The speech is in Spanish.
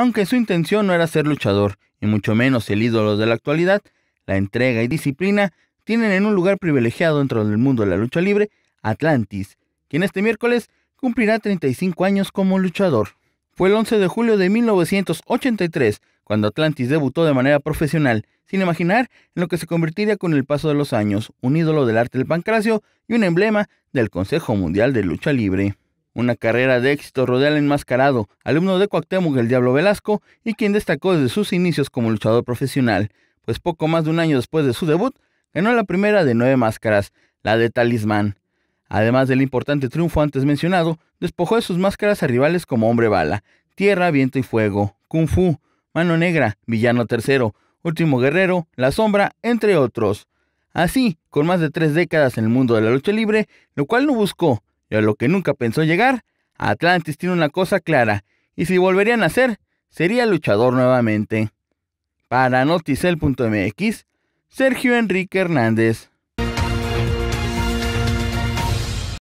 Aunque su intención no era ser luchador, y mucho menos el ídolo de la actualidad, la entrega y disciplina tienen en un lugar privilegiado dentro del mundo de la lucha libre Atlantis, quien este miércoles cumplirá 35 años como luchador. Fue el 11 de julio de 1983 cuando Atlantis debutó de manera profesional, sin imaginar en lo que se convertiría con el paso de los años, un ídolo del arte del pancracio y un emblema del Consejo Mundial de Lucha Libre. Una carrera de éxito rodea enmascarado, alumno de Cuauhtémoc el Diablo Velasco y quien destacó desde sus inicios como luchador profesional, pues poco más de un año después de su debut, ganó la primera de nueve máscaras, la de Talismán. Además del importante triunfo antes mencionado, despojó de sus máscaras a rivales como Hombre Bala, Tierra, Viento y Fuego, Kung Fu, Mano Negra, Villano Tercero, Último Guerrero, La Sombra, entre otros. Así, con más de tres décadas en el mundo de la lucha libre, lo cual no buscó, y a lo que nunca pensó llegar, Atlantis tiene una cosa clara, y si volverían a nacer, sería luchador nuevamente. Para noticel.mx, Sergio Enrique Hernández.